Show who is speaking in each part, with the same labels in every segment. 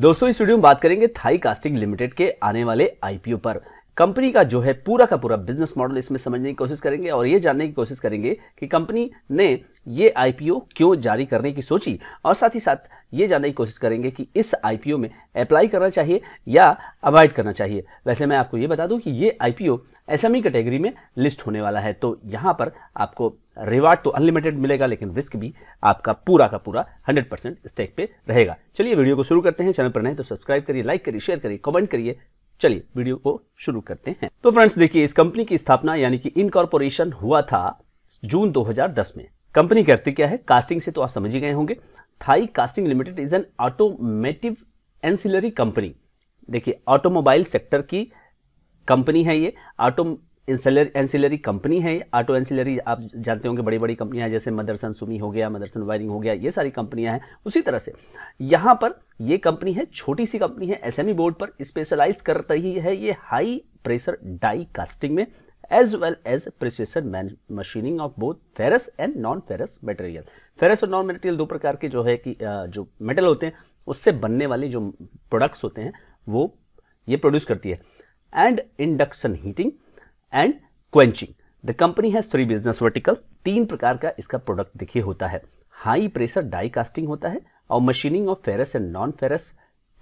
Speaker 1: दोस्तों इस वीडियो में बात करेंगे थाई कास्टिंग लिमिटेड के आने वाले आईपीओ पर कंपनी का जो है पूरा का पूरा बिजनेस मॉडल इसमें समझने की कोशिश करेंगे और ये जानने की कोशिश करेंगे कि कंपनी ने ये आईपीओ क्यों जारी करने की सोची और साथ ही साथ ये जानने की कोशिश करेंगे कि इस आईपीओ में अप्लाई करना चाहिए या अवॉइड करना चाहिए वैसे मैं आपको ये बता दूं कि ये आईपीओ एसएमई कैटेगरी में लिस्ट होने वाला है तो यहाँ पर आपको रिवार्ड तो अनलिमिटेड मिलेगा लेकिन रिस्क भी आपका पूरा का पूरा 100 परसेंट स्टेक पे रहेगा चलिए वीडियो को शुरू करते हैं चैनल पर नहीं तो सब्सक्राइब करिए लाइक करिए शेयर करिए कमेंट करिए चलिए वीडियो को शुरू करते हैं तो फ्रेंड्स देखिए इस कंपनी की स्थापना यानी कि इनकॉर्पोरेशन हुआ था जून दो में कंपनी करती क्या है कास्टिंग से तो आप समझ ही गए होंगे Thai casting limited is an automotive ancillary company देखिए ऑटोमोबाइल सेक्टर की कंपनी है ये ऑटो एंसिलरी कंपनी है ऑटो एंसिलरी आप जानते होंगे बड़ी बड़ी कंपनियां जैसे मदरसन सुमी हो गया मदरसन वायरिंग हो गया ये सारी कंपनियां हैं उसी तरह से यहां पर ये कंपनी है छोटी सी कंपनी है एसएमई बोर्ड पर स्पेशलाइज कर रही है ये हाई प्रेशर डाई कास्टिंग में as well as precision machining of both ferrous and non ferrous material ferrous और नॉन मेटेरियल दो प्रकार के जो है कि जो मेटल होते हैं उससे बनने वाले जो प्रोडक्ट्स होते हैं वो ये प्रोड्यूस करती है and induction heating and quenching. The company has three business vertical तीन प्रकार का इसका प्रोडक्ट देखिए होता है हाई प्रेशर डाई कास्टिंग होता है और machining of ferrous and non ferrous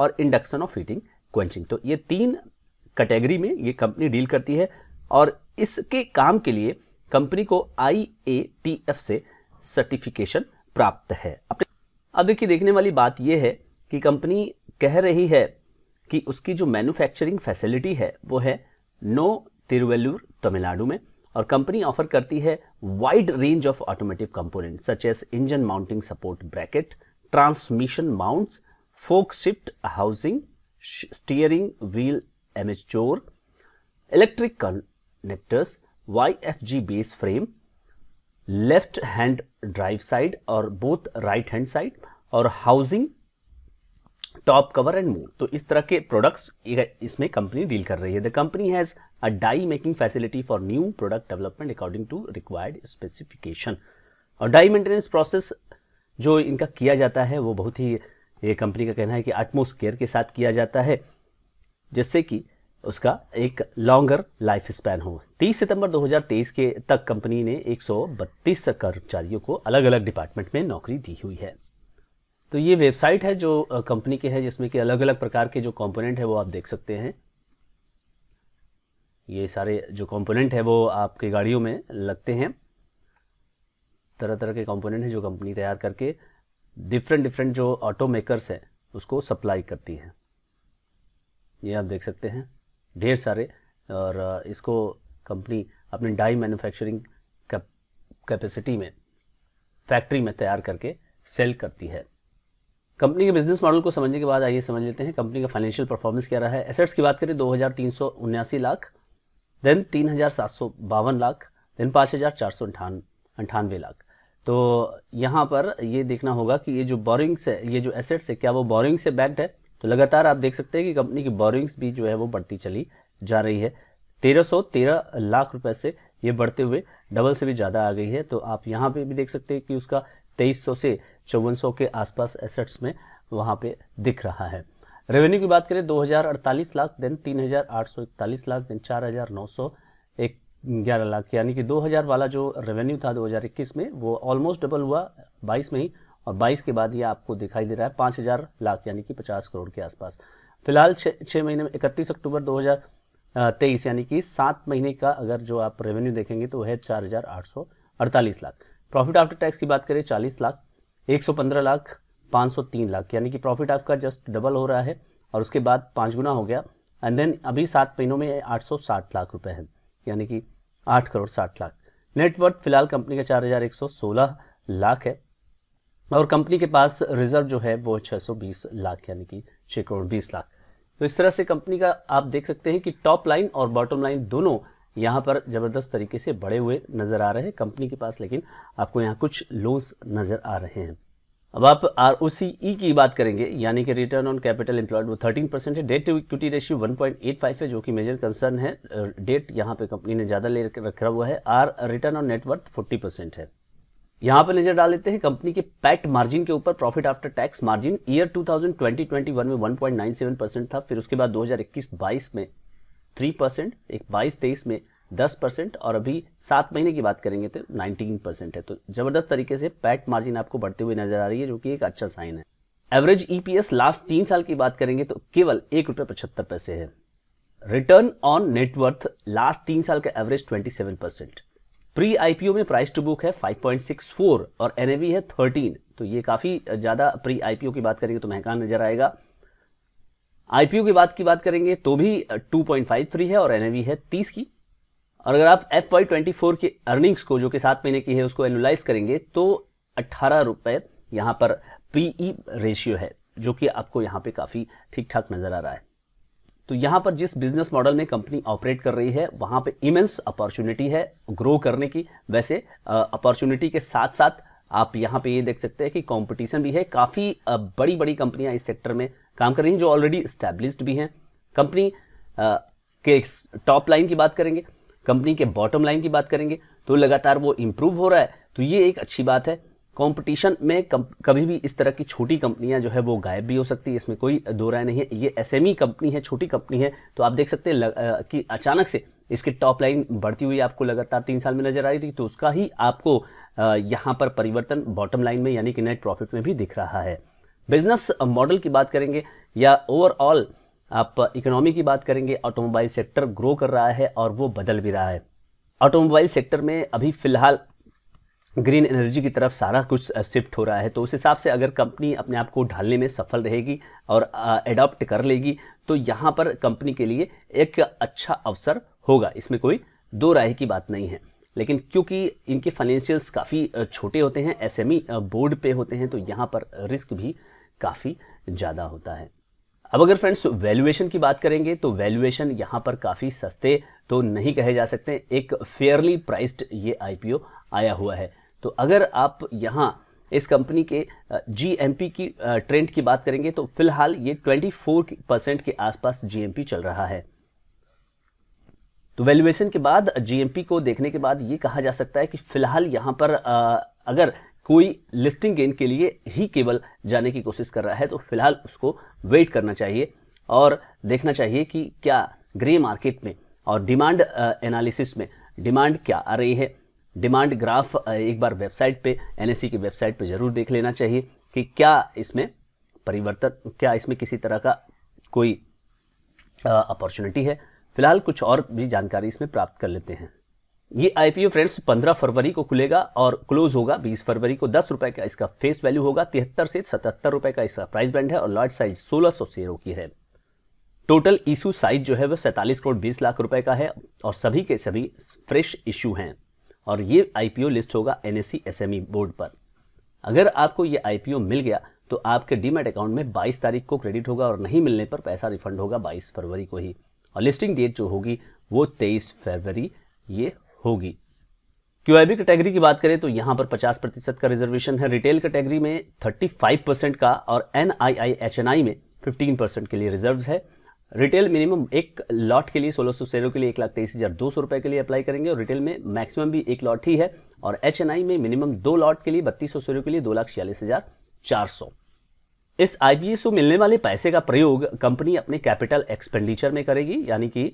Speaker 1: और इंडक्शन ऑफ हीटिंग क्वेंचिंग तो ये तीन कैटेगरी में ये कंपनी डील करती है और इसके काम के लिए कंपनी को आई से सर्टिफिकेशन प्राप्त है अब देखिए देखने वाली बात यह है कि कंपनी कह रही है कि उसकी जो मैन्युफैक्चरिंग फैसिलिटी है वो है नो तिरुवेलूर तमिलनाडु में और कंपनी ऑफर करती है wide range of automotive component such as engine mounting support bracket transmission mounts fork shift housing steering wheel armature electric connectors Y F G base frame left hand drive side और both right hand side और housing top cover and more तो इस तरह के products इसमें company deal कर रही है the company has a die making facility for new product development according to required specification और डाई मेंटेनेंस प्रोसेस जो इनका किया जाता है वो बहुत ही ये कंपनी का कहना है कि एटमोस्केयर के साथ किया जाता है जिससे कि उसका एक लॉन्गर लाइफ स्पैन हो 30 सितंबर 2023 के तक कंपनी ने 132 कर्मचारियों को अलग अलग डिपार्टमेंट में नौकरी दी हुई है तो ये वेबसाइट है जो कंपनी के है जिसमें कि अलग अलग प्रकार के जो कंपोनेंट है वो आप देख सकते हैं ये सारे जो कंपोनेंट है वो आपके गाड़ियों में लगते हैं तरह तरह के कंपोनेंट हैं जो कंपनी तैयार करके डिफरेंट डिफरेंट जो ऑटो मेकरस हैं उसको सप्लाई करती है ये आप देख सकते हैं ढेर सारे और इसको कंपनी अपने डाई मैन्युफैक्चरिंग कैपेसिटी में फैक्ट्री में तैयार करके सेल करती है कंपनी के बिजनेस मॉडल को समझने के बाद आइए समझ लेते हैं कंपनी का फाइनेंशियल परफॉर्मेंस क्या रहा है एसेट्स की बात करें दो लाख देन तीन लाख देन पाँच अंठानवे लाख तो यहाँ पर ये देखना होगा कि ये जो बोरिंग्स है ये जो एसेट्स है क्या वो बोरिंग से बैक्ड है तो लगातार आप देख सकते हैं कि कंपनी की बोरिंग्स भी जो है वो बढ़ती चली जा रही है 1313 लाख रुपए से ये बढ़ते हुए डबल से भी ज़्यादा आ गई है तो आप यहाँ पे भी देख सकते हैं कि उसका 2300 से चौवन के आसपास एसेट्स में वहाँ पे दिख रहा है रेवेन्यू की बात करें 2048 लाख देन 3841 लाख देन 4900 एक ग्यारह लाख यानी कि 2000 वाला जो रेवेन्यू था 2021 में वो ऑलमोस्ट डबल हुआ 22 में ही और 22 के बाद ये आपको दिखाई दे रहा है 5000 लाख यानी कि 50 करोड़ के आसपास फिलहाल छः महीने में इकतीस अक्टूबर तेईस यानी कि सात महीने का अगर जो आप रेवेन्यू देखेंगे तो वह है चार लाख प्रॉफिट आफ्टर टैक्स की बात करें चालीस लाख 115 लाख 503 लाख यानी कि प्रॉफिट आपका जस्ट डबल हो रहा है और उसके बाद पाँच गुना हो गया एंड देन अभी सात महीनों में 860 लाख रुपए है यानी कि आठ करोड़ साठ लाख नेटवर्थ फिलहाल कंपनी का चार हज़ार एक सौ सोलह लाख है और कंपनी के पास रिजर्व जो है वो 620 लाख यानी कि छः करोड़ बीस लाख तो इस तरह से कंपनी का आप देख सकते हैं कि टॉप लाइन और बॉटम लाइन दोनों यहाँ पर ज़बरदस्त तरीके से बड़े हुए नज़र आ रहे हैं कंपनी के पास लेकिन आपको यहाँ कुछ लोन्स नज़र आ रहे हैं अब आप आर e की बात करेंगे यानी कि रिटर्न ऑन कैपिटल एम्प्लॉयड वो 13 परसेंट है डेट टू इक्विटी रेशियो 1.85 है जो कि मेजर कंसर्न है डेट uh, यहाँ पे कंपनी ने ज़्यादा ले रखा हुआ है are return on net worth 40 percent है यहाँ पे नजर डाल लेते हैं कंपनी के पैट मार्जिन के ऊपर profit after tax margin year two 21 में वन परसेंट था फिर उसके बाद दो हजार में थ्री परसेंट एक बाईस में 10 परसेंट और अभी सात महीने की बात करेंगे तो 19 परसेंट है तो जबरदस्त तरीके से पैट मार्जिन आपको बढ़ते हुए नजर आ रही है जो कि एक अच्छा साइन है एवरेज ईपीएस e लास्ट तीन साल की बात करेंगे तो केवल एक रुपये पचहत्तर पैसे है रिटर्न ऑन नेटवर्थ लास्ट तीन साल का एवरेज 27 परसेंट प्री आईपीओ में प्राइस टू बुक है 5.64 और एन है 13 तो ये काफी ज्यादा प्री आईपीओ की बात करेंगे तो महंगा नजर आएगा आईपीओ की बात की बात करेंगे तो भी 2.53 है और एन है 30 की और अगर आप एफ वाई ट्वेंटी फोर की अर्निंग्स को जो कि सात महीने की है उसको एनुलाइज करेंगे तो अट्ठारह रुपये यहाँ पर पीई रेशियो e है जो कि आपको यहाँ पे काफ़ी ठीक ठाक नज़र आ रहा है तो यहाँ पर जिस बिजनेस मॉडल में कंपनी ऑपरेट कर रही है वहाँ पे इमेंस अपॉर्चुनिटी है ग्रो करने की वैसे अपॉर्चुनिटी के साथ साथ आप यहाँ पे ये देख सकते हैं कि कंपटीशन भी है काफ़ी बड़ी बड़ी कंपनियाँ इस सेक्टर में काम कर रही हैं जो ऑलरेडी इस्टेब्लिश्ड भी हैं कंपनी के टॉप लाइन की बात करेंगे कंपनी के बॉटम लाइन की बात करेंगे तो लगातार वो इम्प्रूव हो रहा है तो ये एक अच्छी बात है कंपटीशन में कभी भी इस तरह की छोटी कंपनियां जो है वो गायब भी हो सकती है इसमें कोई दो राय नहीं है ये एसएमई e कंपनी है छोटी कंपनी है तो आप देख सकते हैं कि अचानक से इसकी टॉप लाइन बढ़ती हुई आपको लगातार तीन साल में नजर आ रही थी तो उसका ही आपको यहाँ पर परिवर्तन बॉटम लाइन में यानी कि नेट प्रॉफिट में भी दिख रहा है बिजनेस मॉडल की बात करेंगे या ओवरऑल आप इकोनॉमी की बात करेंगे ऑटोमोबाइल सेक्टर ग्रो कर रहा है और वो बदल भी रहा है ऑटोमोबाइल सेक्टर में अभी फ़िलहाल ग्रीन एनर्जी की तरफ सारा कुछ शिफ्ट हो रहा है तो उस हिसाब से अगर कंपनी अपने आप को ढालने में सफल रहेगी और एडॉप्ट कर लेगी तो यहाँ पर कंपनी के लिए एक अच्छा अवसर होगा इसमें कोई दो राय की बात नहीं है लेकिन क्योंकि इनके फाइनेंशियल्स काफ़ी छोटे होते हैं एसएमई बोर्ड e, पे होते हैं तो यहाँ पर रिस्क भी काफ़ी ज़्यादा होता है अब अगर फ्रेंड्स वैल्यूएशन की बात करेंगे तो वैल्यूएशन यहां पर काफ़ी सस्ते तो नहीं कहे जा सकते एक फेयरली प्राइस्ड ये आईपीओ आया हुआ है तो अगर आप यहां इस कंपनी के जीएमपी की ट्रेंड की बात करेंगे तो फिलहाल ये 24 परसेंट के आसपास जीएमपी चल रहा है तो वैल्यूएशन के बाद जीएमपी को देखने के बाद ये कहा जा सकता है कि फिलहाल यहां पर अगर कोई लिस्टिंग गेन के लिए ही केवल जाने की कोशिश कर रहा है तो फिलहाल उसको वेट करना चाहिए और देखना चाहिए कि क्या ग्रे मार्केट में और डिमांड एनालिसिस में डिमांड क्या आ रही है डिमांड ग्राफ एक बार वेबसाइट पे एनएससी की वेबसाइट पे ज़रूर देख लेना चाहिए कि क्या इसमें परिवर्तन क्या इसमें किसी तरह का कोई अपॉर्चुनिटी है फिलहाल कुछ और भी जानकारी इसमें प्राप्त कर लेते हैं ये आईपीओ फ्रेंड्स 15 फरवरी को खुलेगा और क्लोज होगा 20 फरवरी को दस रुपए का इसका फेस वैल्यू होगा तिहत्तर से सतहत्तर रुपए का इसका प्राइस बैंड है और लार्ज साइज 1600 शेयरों की है टोटल इशू साइज जो है वह सैंतालीस करोड़ बीस लाख रुपए का है और सभी के सभी फ्रेश इशू हैं और ये आईपीओ लिस्ट होगा एनएससी एस बोर्ड पर अगर आपको ये आईपीओ मिल गया तो आपके डीमेट अकाउंट में 22 तारीख को क्रेडिट होगा और नहीं मिलने पर पैसा रिफंड होगा 22 फरवरी को ही और लिस्टिंग डेट जो होगी वो 23 फरवरी ये होगी क्यूआईबी कैटेगरी की बात करें तो यहां पर 50 प्रतिशत का रिजर्वेशन है रिटेल कैटेगरी में 35 परसेंट का और एन आई आई में 15 परसेंट के लिए रिजर्व है रिटेल मिनिमम एक लॉट के लिए सोलह सौ शेयरों के लिए एक लाख तेईस हज़ार दो सौ रुपए के लिए अप्लाई करेंगे और रिटेल में मैक्सिमम भी एक लॉट ही है और एच में मिनिमम दो लॉट के लिए बत्तीस सौ शेयरों के लिए दो लाख छियालीस हज़ार चार सौ इस आईपीएस को मिलने वाले पैसे का प्रयोग कंपनी अपने कैपिटल एक्सपेंडिचर में करेगी यानी कि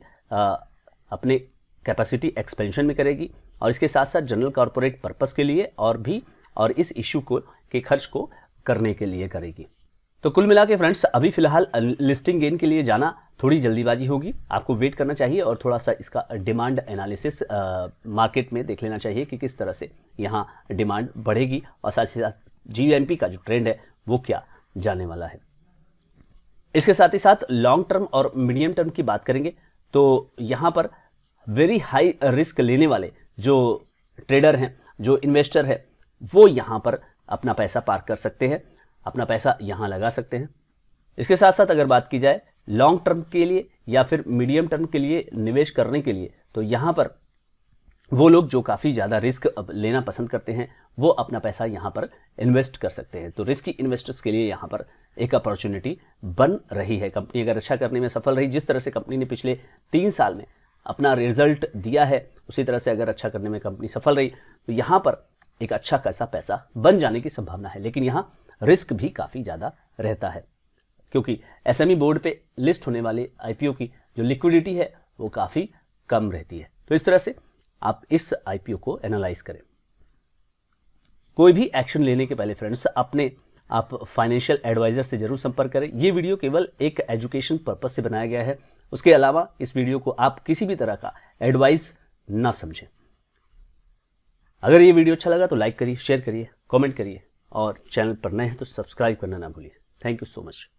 Speaker 1: अपने कैपेसिटी एक्सपेंशन में करेगी और इसके साथ साथ जनरल कॉरपोरेट पर्पस के लिए और भी और इस इशू को के खर्च को करने के लिए करेगी तो कुल मिला के फ्रेंड्स अभी फिलहाल लिस्टिंग गेन के लिए जाना थोड़ी जल्दीबाजी होगी आपको वेट करना चाहिए और थोड़ा सा इसका डिमांड एनालिसिस मार्केट में देख लेना चाहिए कि किस तरह से यहाँ डिमांड बढ़ेगी और साथ ही साथ जी का जो ट्रेंड है वो क्या जाने वाला है इसके साथ ही साथ लॉन्ग टर्म और मीडियम टर्म की बात करेंगे तो यहाँ पर वेरी हाई रिस्क लेने वाले जो ट्रेडर हैं जो इन्वेस्टर है वो यहाँ पर अपना पैसा पार्क कर सकते हैं अपना पैसा यहाँ लगा सकते हैं इसके साथ साथ अगर बात की जाए लॉन्ग टर्म के लिए या फिर मीडियम टर्म के लिए निवेश करने के लिए तो यहाँ पर वो लोग जो काफ़ी ज़्यादा रिस्क लेना पसंद करते हैं वो अपना पैसा यहाँ पर इन्वेस्ट कर सकते हैं तो रिस्की इन्वेस्टर्स के लिए यहाँ पर एक अपॉर्चुनिटी बन रही है कंपनी अगर अच्छा करने में सफल रही जिस तरह से कंपनी ने पिछले तीन साल में अपना रिजल्ट दिया है उसी तरह से अगर अच्छा करने में कंपनी सफल रही तो यहाँ पर एक अच्छा खासा पैसा बन जाने की संभावना है लेकिन यहाँ रिस्क भी काफ़ी ज़्यादा रहता है क्योंकि एस बोर्ड e पे लिस्ट होने वाले आईपीओ की जो लिक्विडिटी है वो काफ़ी कम रहती है तो इस तरह से आप इस आईपीओ को एनालाइज करें कोई भी एक्शन लेने के पहले फ्रेंड्स अपने आप फाइनेंशियल एडवाइजर से जरूर संपर्क करें ये वीडियो केवल एक एजुकेशन पर्पज से बनाया गया है उसके अलावा इस वीडियो को आप किसी भी तरह का एडवाइस ना समझें अगर ये वीडियो अच्छा लगा तो लाइक करिए शेयर करिए कमेंट करिए और चैनल पर नए हैं तो सब्सक्राइब करना ना भूलिए थैंक यू सो मच